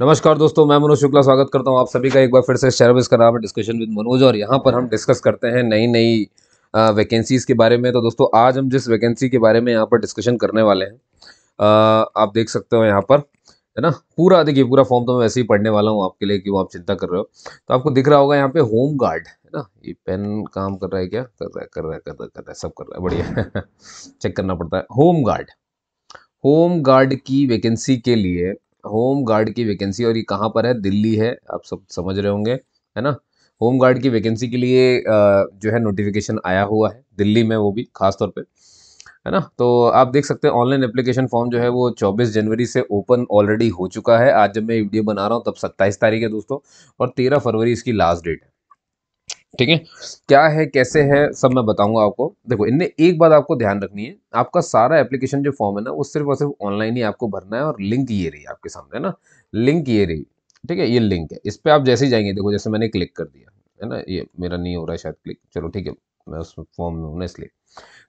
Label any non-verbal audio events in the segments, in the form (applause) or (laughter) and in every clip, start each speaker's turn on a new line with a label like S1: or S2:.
S1: नमस्कार दोस्तों मैं मनोज शुक्ला स्वागत करता हूं आप सभी का एक बार फिर से सर्विस का नाम डिस्कशन विद मनोज और यहां पर हम डिस्कस करते हैं नई नई वैकेंसीज़ के बारे में तो दोस्तों आज हम जिस वैकेंसी के बारे में यहाँ पर डिस्कशन करने वाले हैं आ, आप देख सकते हो यहाँ पर है ना पूरा देखिए पूरा फॉर्म तो मैं वैसे ही पढ़ने वाला हूँ आपके लिए क्यों आप चिंता कर रहे हो तो आपको दिख रहा होगा यहाँ पे होम गार्ड है ना ये पेन काम कर रहा है क्या कर रहा है कर रहा है कर रहा है कर रहा है सब कर रहा है बढ़िया चेक (laughs) करना पड़ता है होम गार्ड होम गार्ड की वैकेंसी के लिए होम गार्ड की वैकेंसी और ये कहाँ पर है दिल्ली है आप सब समझ रहे होंगे है ना होम गार्ड की वैकेंसी के लिए जो है नोटिफिकेशन आया हुआ है दिल्ली में वो भी खास तौर पे है ना तो आप देख सकते हैं ऑनलाइन एप्लीकेशन फॉर्म जो है वो 24 जनवरी से ओपन ऑलरेडी हो चुका है आज जब मैं वीडियो बना रहा हूँ तब 27 तारीख है दोस्तों और 13 फरवरी इसकी लास्ट डेट है ठीक है क्या है कैसे है सब मैं बताऊंगा आपको देखो इनमें एक बात आपको ध्यान रखनी है आपका सारा एप्लीकेशन जो फॉर्म है ना वो सिर्फ और सिर्फ ऑनलाइन ही आपको भरना है और लिंक ये रही आपके सामने ना लिंक ये रही ठीक है ये लिंक है इस पर आप जैसे ही जाएंगे देखो जैसे मैंने क्लिक कर दिया है ना ये मेरा नहीं हो रहा है शायद क्लिक चलो ठीक है मैं उस फॉर्म में हूँ ना इसलिए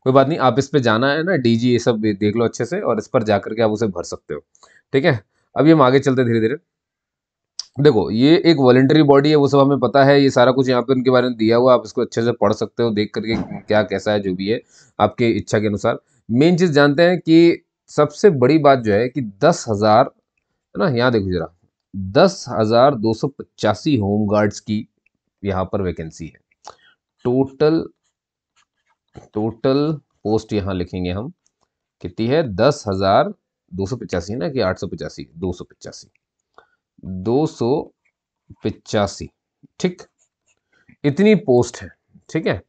S1: कोई बात नहीं आप इस पर जाना है ना डी ये सब देख लो अच्छे से और इस पर जा करके आप उसे भर सकते हो ठीक है अब ये हम आगे चलते धीरे धीरे देखो ये एक वॉलेंटरी बॉडी है वो सब हमें पता है ये सारा कुछ यहाँ पे उनके बारे में दिया हुआ आप इसको अच्छे से पढ़ सकते हो देख करके क्या कैसा है जो भी है आपके इच्छा के अनुसार मेन चीज़ जानते हैं कि सबसे बड़ी बात जो है कि दस हज़ार है ना यहाँ देखो जरा दस हज़ार दो सौ पचासी होम गार्ड्स की यहाँ पर वैकेंसी है टोटल टोटल पोस्ट यहाँ लिखेंगे हम कितनी है दस हज़ार दो सौ पचासी ना कि आठ सौ पचासी दो सौ पचासी दो सौ पिचासी ठीक इतनी पोस्ट है ठीक है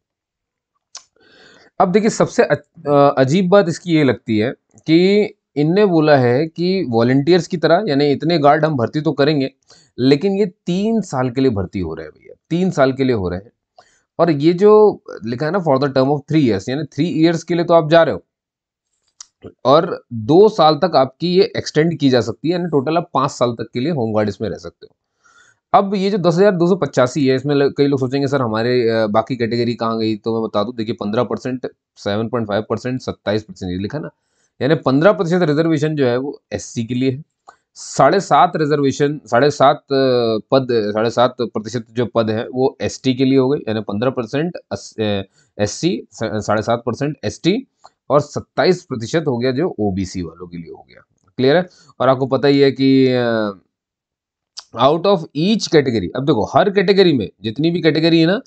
S1: अब देखिए सबसे अजीब बात इसकी ये लगती है कि इनने बोला है कि वॉल्टियर्स की तरह यानी इतने गार्ड हम भर्ती तो करेंगे लेकिन ये तीन साल के लिए भर्ती हो रहे हैं भैया तीन साल के लिए हो रहे हैं और ये जो लिखा है ना for the term of three years यानी थ्री ईयर्स के लिए तो आप जा रहे हो और दो साल तक आपकी ये एक्सटेंड की जा सकती है यानी टोटल आप पाँच साल तक के लिए होम गार्ड इसमें रह सकते हो अब ये जो दस हज़ार दो सौ पचासी है इसमें कई लोग सोचेंगे सर हमारे बाकी कैटेगरी कहाँ गई तो मैं बता दूँ देखिए पंद्रह percent seven point five percent सत्ताईस परसेंट ये लिखा ना यानी पंद्रह प्रतिशत रिजर्वेशन जो है वो एस के लिए है साढ़े सात रिजर्वेशन साढ़े सात पद साढ़े सात प्रतिशत जो पद है वो एस के लिए हो गए यानी पंद्रह परसेंट एस सी साढ़े सात परसेंट एस और 27 प्रतिशत हो गया जो ओबीसी वालों के लिए हो गया क्लियर है और आपको पता ही है कि आउट ऑफ ईच कैटेगरी अब देखो हर कैटेगरी में जितनी भी कैटेगरी है ना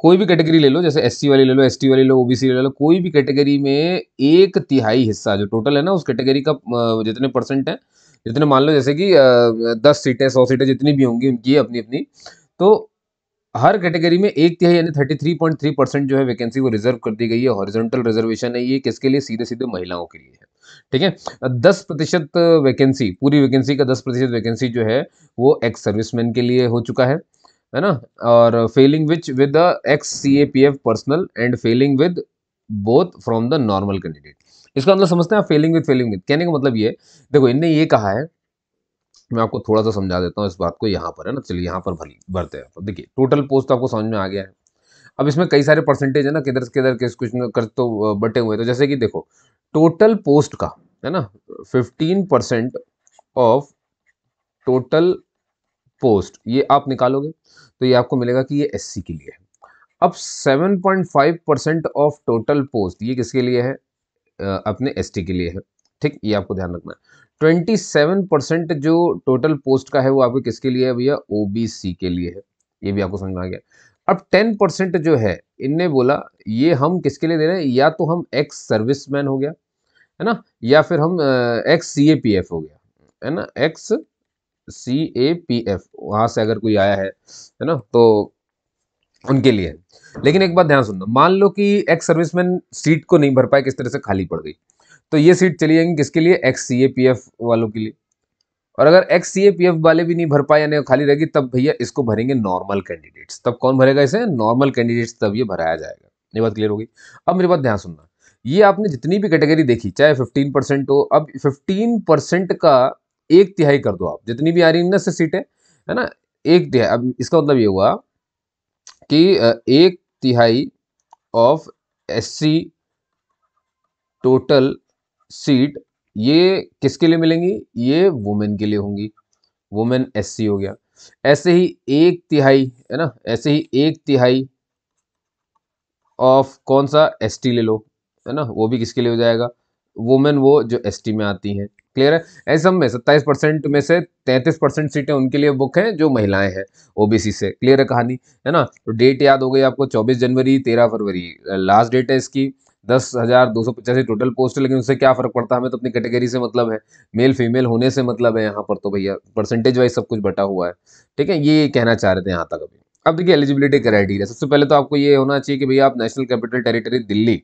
S1: कोई भी कैटेगरी ले लो जैसे एस वाली ले लो एस वाली ले लो ओबीसी ले लो कोई भी कैटेगरी में एक तिहाई हिस्सा जो टोटल है ना उस कैटेगरी का जितने परसेंट है जितने मान लो जैसे कि दस सीटें सौ सीटें जितनी भी होंगी उनकी अपनी अपनी तो हर कैटेगरी में एक तिहाई यानी thirty three point three percent जो है वैकेंसी वो रिजर्व कर दी गई है हॉरिजॉन्टल रिजर्वेशन है ये किसके लिए सीधे सीधे महिलाओं के लिए है ठीक है दस प्रतिशत वैकेंसी पूरी वैकेंसी का दस प्रतिशत वैकेंसी जो है वो एक्स सर्विसमैन के लिए हो चुका है है ना और failing which with ex C A P F personnel and failing with both from the normal candidate इसका मतलब समझते हैं फेलिंग विद फेलिंग विद कहने का मतलब ये देखो इनने ये कहा है मैं आपको थोड़ा सा समझा देता हूँ इस बात को यहाँ पर है ना चलिए यहाँ पर भली भरते हैं तो देखिए टोटल पोस्ट आपको समझ में आ गया है अब इसमें कई सारे परसेंटेज है ना किधर किधर किस कुछ कर तो बटे हुए तो जैसे कि देखो टोटल पोस्ट का है ना fifteen percent of total post ये आप निकालोगे तो ये आपको मिलेगा कि ये एस के लिए है अब 7.5 परसेंट ऑफ टोटल पोस्ट ये किसके लिए है अपने एसटी के लिए है ठीक ये आपको ध्यान रखना है ट्वेंटी सेवन परसेंट जो टोटल पोस्ट का है वो आपके किसके लिए है भैया ओबीसी के लिए है ये भी आपको समझ में आ गया अब टेन परसेंट जो है इनने बोला ये हम किसके लिए दे रहे हैं या तो हम एक्स सर्विस मैन हो गया है ना या फिर हम ex C A P F हो गया है ना ex C A P F वहां से अगर कोई आया है है ना तो उनके लिए लेकिन एक बात ध्यान सुनना मान लो कि एक्स सर्विसमैन सीट को नहीं भर पाए किस तरह से खाली पड़ गई तो ये सीट चली जाएंगी किसके लिए ex C A P F वालों के लिए और अगर ex C A P F वाले भी नहीं भर पाए यानी खाली रहेगी तब भैया इसको भरेंगे नॉर्मल कैंडिडेट्स तब कौन भरेगा इसे नॉर्मल कैंडिडेट्स तब ये भराया जाएगा ये बात क्लियर होगी अब मेरी बात ध्यान सुनना ये आपने जितनी भी कैटेगरी देखी चाहे फिफ्टीन परसेंट हो अब फिफ्टीन परसेंट का एक तिहाई कर दो आप जितनी भी आ रही ना से सीटें है ना एक तिहाई अब इसका मतलब ये हुआ कि एक तिहाई ऑफ एससी टोटल सीट ये किसके लिए मिलेंगी ये वुमेन के लिए होंगी वुमेन एससी हो गया ऐसे ही एक तिहाई है ना ऐसे ही एक तिहाई ऑफ कौन सा एसटी ले लो है ना वो भी किसके लिए हो जाएगा वुमेन वो जो एसटी में आती हैं क्लियर है ऐसे हम में सत्ताईस परसेंट में से तैंतीस परसेंट सीटें उनके लिए बुक हैं जो महिलाएं हैं ओबीसी से क्लियर है कहानी है ना तो डेट याद हो गई आपको चौबीस जनवरी तेरह फरवरी लास्ट डेट है इसकी दस हज़ार दो सौ पचासी टोटल पोस्ट है लेकिन उससे क्या फ़र्क पड़ता है हमें तो अपनी कैटेगरी से मतलब है मेल फीमेल होने से मतलब है यहाँ पर तो भैया परसेंटेज वाइज सब कुछ बटा हुआ है ठीक है ये कहना चाह रहे थे यहाँ तक अभी अब देखिए एलिजिबिलिटी क्राइटेरिया सबसे पहले तो आपको ये होना चाहिए कि भैया आप national capital territory Delhi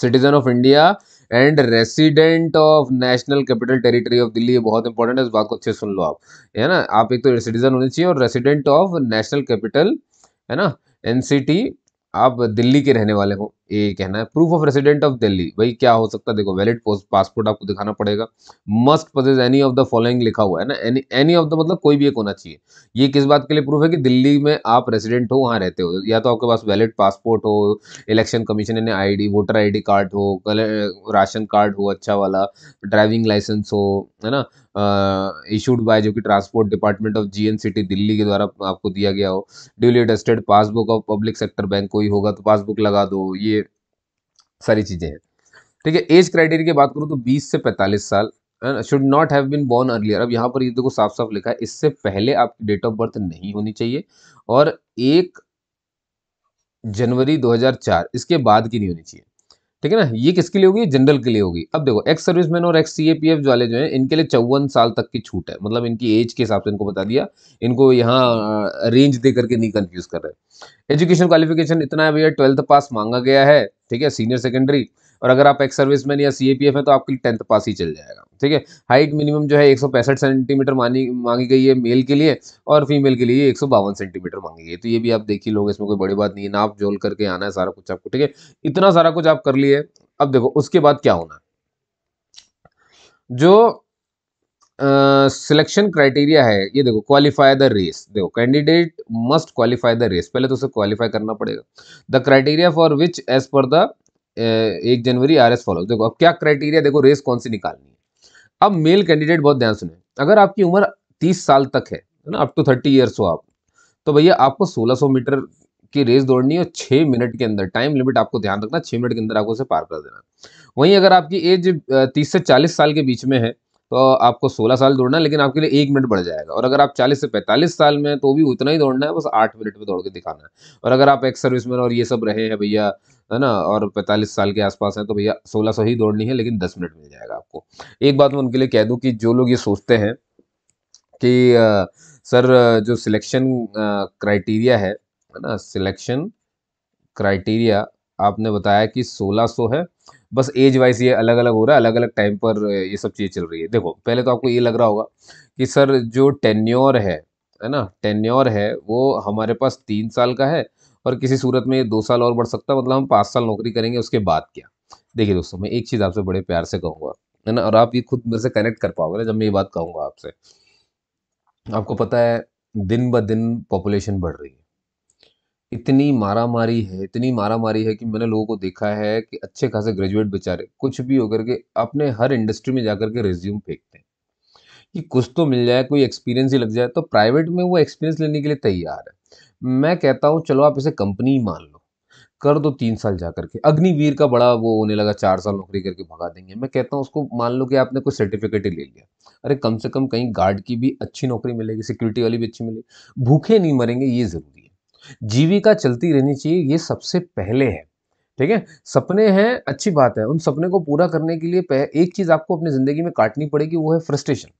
S1: citizen of India and resident of national capital territory of Delhi ये बहुत इंपॉर्टेंट है इस बात को अच्छे सुन लो आप है ना आप एक तो सिटीजन होने चाहिए और रेसिडेंट ऑफ नेशनल कैपिटल है ना एनसीटी आप दिल्ली के रहने वाले हों ये कहना है proof of resident of Delhi भाई क्या हो सकता है देखो वैलिड पासपोर्ट आपको दिखाना पड़ेगा must possess any of the following लिखा हुआ है ना एनी एनी ऑफ द मतलब कोई भी एक होना चाहिए ये किस बात के लिए प्रूफ है कि दिल्ली में आप रेसिडेंट हो वहाँ रहते हो या तो आपके पास वैलिड पासपोर्ट हो इलेक्शन कमीशन यानी आई वोटर आई कार्ड हो राशन कार्ड हो अच्छा वाला ड्राइविंग लाइसेंस हो है ना इशूड बाय जो कि transport department of G N city Delhi के द्वारा आपको दिया गया हो duly attested passbook of public sector bank कोई होगा तो पासबुक लगा दो ये सारी चीज़ें हैं ठीक है एज क्राइटेरिया की बात करूँ तो 20 से 45 साल should not have been born earlier अब यहाँ पर ये देखो साफ साफ लिखा है इससे पहले आपकी डेट ऑफ बर्थ नहीं होनी चाहिए और एक जनवरी 2004 इसके बाद की नहीं होनी चाहिए ठीक है ना ये किसके लिए होगी जनरल के लिए होगी अब देखो एक्स सर्विसमैन और ex C A P F वाले जो है इनके लिए चौवन साल तक की छूट है मतलब इनकी एज के हिसाब से इनको बता दिया इनको यहाँ रेंज दे करके नहीं कन्फ्यूज़ कर रहे एजुकेशन क्वालिफिकेशन इतना है भैया ट्वेल्थ पास मांगा गया है ठीक है सीनियर सेकेंडरी और अगर आप एक्स सर्विस मैन या सी हैं तो आपके लिए टेंथ पास ही चल जाएगा ठीक है हाइट मिनिमम जो है एक सेंटीमीटर मानी मांगी गई है मेल के लिए और फीमेल के लिए एक सेंटीमीटर मांगी गई तो ये भी आप देख ही लोग इसमें कोई बड़ी बात नहीं है नाप जोल करके आना है सारा कुछ आपको ठीक है इतना सारा कुछ आप कर लिए अब देखो उसके बाद क्या होना जो सिलेक्शन uh, क्राइटेरिया है ये देखो क्वालिफाई द रेस देखो candidate must qualify the race पहले तो उसे क्वालिफाई करना पड़ेगा the criteria for which age पर द एक जनवरी आर एस फॉलो देखो अब क्या क्राइटेरिया देखो रेस कौन सी निकालनी है अब मेल कैंडिडेट बहुत ध्यान सुने अगर आपकी उम्र तीस साल तक है ना अप टू थर्टी ईयर्स हो आप तो भैया आपको सोलह सौ मीटर की रेस दौड़नी है छः मिनट के अंदर टाइम लिमिट आपको ध्यान रखना छः मिनट के अंदर आपको उसे पार कर देना वहीं अगर आपकी एज तीस से चालीस साल के बीच में है तो आपको सोलह साल दौड़ना लेकिन आपके लिए एक मिनट बढ़ जाएगा और अगर आप चालीस से पैंतालीस साल में तो भी उतना ही दौड़ना है बस आठ मिनट में दौड़ के दिखाना है और अगर आप एक्स सर्विसमैन और ये सब रहे हैं भैया है ना और पैंतालीस साल के आसपास हैं तो भैया सोलह सौ ही दौड़नी है लेकिन दस मिनट मिल जाएगा आपको एक बात मैं उनके लिए कह दूँ कि जो लोग ये सोचते हैं कि आ, सर जो सिलेक्शन क्राइटेरिया है है ना सिलेक्शन क्राइटेरिया आपने बताया कि 1600 है बस एज वाइज ये अलग अलग हो रहा है अलग अलग टाइम पर ये सब चीज़ें चल रही है देखो पहले तो आपको ये लग रहा होगा कि सर जो टेन्योर है है ना टेन्योर है वो हमारे पास तीन साल का है और किसी सूरत में दो साल और बढ़ सकता मतलब हम पाँच साल नौकरी करेंगे उसके बाद क्या देखिए दोस्तों मैं एक चीज़ आपसे बड़े प्यार से कहूँगा है ना और आप ये खुद मेरे से कनेक्ट कर पाओगे ना जब मैं ये बात कहूँगा आपसे आपको पता है दिन ब दिन पॉपुलेशन बढ़ रही है इतनी मारा मारी है इतनी मारा मारी है कि मैंने लोगों को देखा है कि अच्छे खासे ग्रेजुएट बेचारे कुछ भी होकर के अपने हर इंडस्ट्री में जाकर के रेज्यूम फेंकते हैं कि कुछ तो मिल जाए कोई एक्सपीरियंस ही लग जाए तो प्राइवेट में वो एक्सपीरियंस लेने के लिए तैयार है मैं कहता हूँ चलो आप इसे कंपनी मान लो कर दो तीन साल जा करके अग्निवीर का बड़ा वो होने लगा चार साल नौकरी करके भगा देंगे मैं कहता हूँ उसको मान लो कि आपने कोई सर्टिफिकेट ही ले लिया अरे कम से कम कहीं गार्ड की भी अच्छी नौकरी मिलेगी सिक्योरिटी वाली भी अच्छी मिलेगी भूखे नहीं मरेंगे ये ज़रूरी है जीविका चलती रहनी चाहिए ये सबसे पहले है ठीक है सपने हैं अच्छी बात है उन सपने को पूरा करने के लिए एक चीज़ आपको अपनी ज़िंदगी में काटनी पड़ेगी वो है फ्रस्ट्रेशन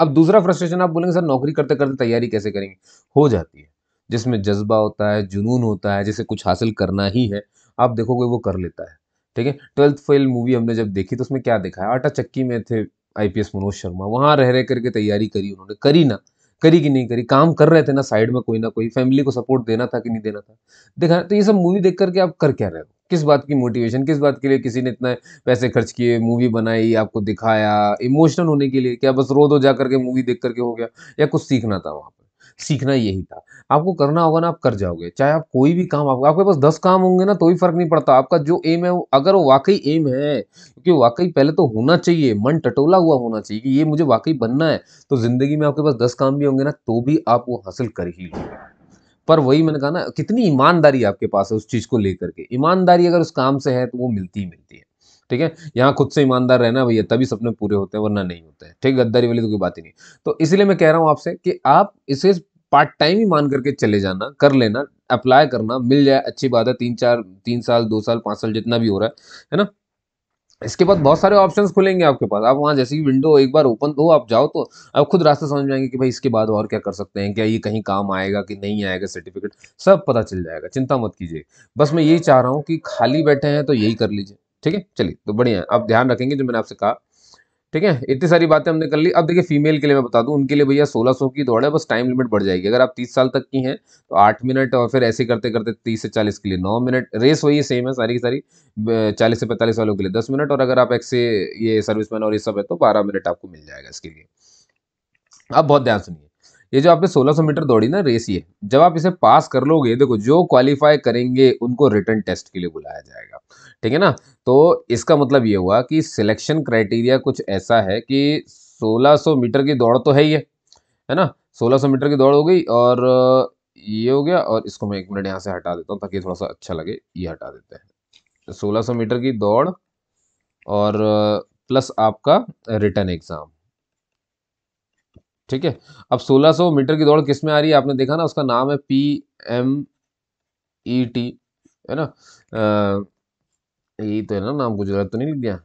S1: अब दूसरा फ्रस्ट्रेशन आप बोलेंगे सर नौकरी करते करते तैयारी कैसे करेंगे हो जाती है जिसमें जज्बा होता है जुनून होता है जिसे कुछ हासिल करना ही है आप देखोगे वो कर लेता है ठीक है ट्वेल्थ फेल मूवी हमने जब देखी तो उसमें क्या देखा है आटा चक्की में थे आईपीएस मनोज शर्मा वहाँ रह रह करके तैयारी करी उन्होंने करी ना करी कि नहीं करी काम कर रहे थे ना साइड में कोई ना कोई फैमिली को सपोर्ट देना था कि नहीं देना था देखा तो ये सब मूवी देख करके आप कर क्या रहे हो किस बात की मोटिवेशन किस बात के लिए किसी ने इतना पैसे खर्च किए मूवी बनाई आपको दिखाया इमोशनल होने के लिए क्या बस रो दो जा करके मूवी देख करके हो गया या कुछ सीखना था वहाँ पर सीखना यही था आपको करना होगा ना आप कर जाओगे चाहे आप कोई भी काम आपको आपके पास दस काम होंगे ना तो भी फर्क नहीं पड़ता आपका जो एम है अगर वो वाकई एम है क्योंकि वाकई पहले तो होना चाहिए मन टटोला हुआ होना चाहिए कि ये मुझे वाकई बनना है तो ज़िंदगी में आपके पास दस काम भी होंगे ना तो भी आप वो हासिल कर ही लोगे पर वही मैंने कहा ना कितनी ईमानदारी आपके पास है उस चीज़ को लेकर के ईमानदारी अगर उस काम से है तो वो मिलती ही मिलती है ठीक है यहाँ खुद से ईमानदार रहना भैया तभी सपने पूरे होते हैं वरना नहीं होते हैं ठीक गद्दारी वाली तो कोई बात ही नहीं तो इसलिए मैं कह रहा हूँ आपसे कि आप इसे पार्ट टाइम ही मान करके चले जाना कर लेना अप्लाई करना मिल जाए अच्छी बात है तीन चार तीन साल दो साल पाँच साल जितना भी हो रहा है है ना इसके बाद बहुत सारे ऑप्शंस खुलेंगे आपके पास आप वहाँ जैसे ही विंडो एक बार ओपन तो हो आप जाओ तो आप खुद रास्ता समझ जाएंगे कि भाई इसके बाद और क्या कर सकते हैं क्या ये कहीं काम आएगा कि नहीं आएगा सर्टिफिकेट सब पता चल जाएगा चिंता मत कीजिए बस मैं यही चाह रहा हूँ कि खाली बैठे हैं तो यही कर लीजिए ठीक है चलिए तो बढ़िया आप ध्यान रखेंगे जो मैंने आपसे कहा ठीक है इतनी सारी बातें हमने कर ली अब देखिए फीमेल के लिए मैं बता दूं उनके लिए भैया 1600 की दौड़ है बस टाइम लिमिट बढ़ जाएगी अगर आप 30 साल तक की हैं तो 8 मिनट और फिर ऐसे करते करते 30 से 40 के लिए 9 मिनट रेस वही सेम है सारी की सारी 40 से 45 वालों के लिए 10 मिनट और अगर आप एक से ये सर्विसमैन और ये सब है तो बारह मिनट आपको मिल जाएगा इसके लिए अब बहुत ध्यान सुनिए ये जो आपने 1600 मीटर दौड़ी ना रेस ये जब आप इसे पास कर लोगे देखो जो क्वालिफाई करेंगे उनको रिटर्न टेस्ट के लिए बुलाया जाएगा ठीक है ना तो इसका मतलब ये हुआ कि सिलेक्शन क्राइटेरिया कुछ ऐसा है कि 1600 मीटर की दौड़ तो है ही है है ना 1600 मीटर की दौड़ हो गई और ये हो गया और इसको मैं एक मिनट यहाँ से हटा देता हूँ ताकि थोड़ा सा अच्छा लगे ये हटा देते हैं 1600 तो मीटर की दौड़ और प्लस आपका रिटर्न एग्ज़ाम ठीक है अब 1600 मीटर की दौड़ किस में आ रही है आपने देखा ना उसका नाम है पी एम ई टी है ना यही तो है ना नाम गुजरात तो नहीं लिख दिया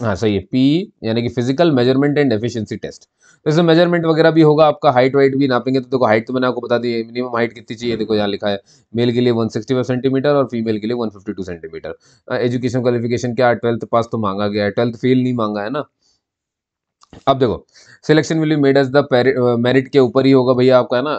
S1: हाँ सही है पी यानी कि physical measurement and efficiency test तो इसमें मेजरमेंट वगैरह भी होगा आपका हाइट वाइट भी नापेंगे तो देखो हाइट तो मैंने आपको बता दी मिनिमम हाइट कितनी चाहिए देखो यहाँ लिखा है मेल के लिए 165 सेंटीमीटर और फीमेल के लिए 152 सेंटीमीटर एजुकेशन क्वालिफिकेशन क्या ट्वेल्थ पास तो मांगा गया है ट्वेल्थ फेल नहीं मांगा है ना अब देखो selection will be made as the merit के ऊपर ही होगा भैया आपका है ना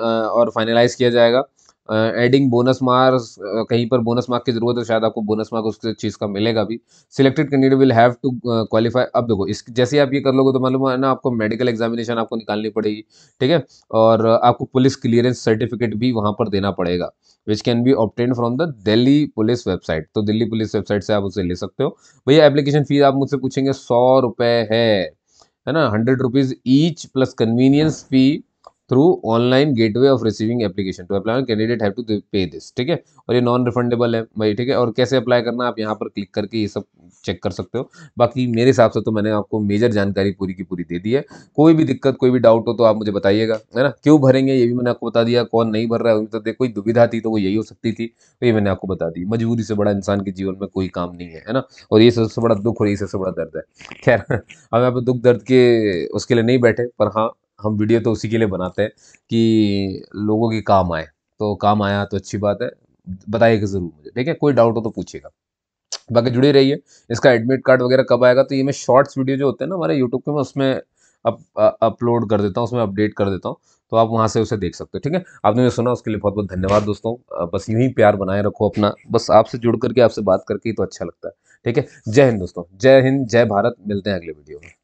S1: और फाइनलाइज किया जाएगा एडिंग बोनस मार्क्स कहीं पर बोनस मार्क की ज़रूरत है शायद आपको बोनस मार्क उस चीज़ का मिलेगा भी selected candidate will have to qualify अब देखो इस जैसे आप ये कर लोगे तो मालूम है ना आपको मेडिकल एग्जामिनेशन आपको निकालनी पड़ेगी ठीक है और आपको पुलिस क्लियरेंस सर्टिफिकेट भी वहाँ पर देना पड़ेगा which can be obtained from the Delhi police website तो दिल्ली पुलिस वेबसाइट से आप उसे ले सकते हो भैया एप्लीकेशन फ़ीस आप मुझसे पूछेंगे सौ है है ना hundred rupees each plus convenience fee through online way of receiving application to apply candidate have to pay this ठीक है और ये नॉन रिफंडेबल है भाई ठीक है और कैसे अप्लाई करना आप यहाँ पर क्लिक करके ये सब चेक कर सकते हो बाकी मेरे हिसाब से तो मैंने आपको मेजर जानकारी पूरी की पूरी दे दी है कोई भी दिक्कत कोई भी डाउट हो तो आप मुझे बताइएगा है ना क्यों भरेंगे ये भी मैंने आपको बता दिया कौन नहीं भर रहा है तो कोई दुविधा थी तो वो यही हो सकती थी तो ये मैंने आपको बता दी मजबूरी से बड़ा इंसान के जीवन में कोई काम नहीं है है ना और ये सबसे बड़ा दुख और ये सबसे बड़ा दर्द है खैर हम (laughs) यहाँ पर दुख दर्द के उसके लिए नहीं बैठे पर हाँ हम वीडियो तो उसी के लिए बनाते हैं कि लोगों के काम आए तो काम आया तो अच्छी बात है बताइएगा ज़रूर मुझे ठीक है कोई डाउट हो तो पूछिएगा बाकी जुड़े रहिए इसका एडमिट कार्ड वगैरह कब आएगा तो ये मैं शॉर्ट्स वीडियो जो होते हैं ना हमारे यूट्यूब पे मैं उसमें अप, अपलोड कर देता हूँ उसमें अपडेट कर देता हूँ तो आप वहाँ से उसे देख सकते हो ठीक है आपने जो सुना उसके लिए बहुत बहुत धन्यवाद दोस्तों बस यूँ ही प्यार बनाए रखो अपना बस आपसे जुड़ करके आपसे बात करके ही तो अच्छा लगता है ठीक है जय हिंद दोस्तों जय हिंद जय भारत मिलते हैं अगले वीडियो में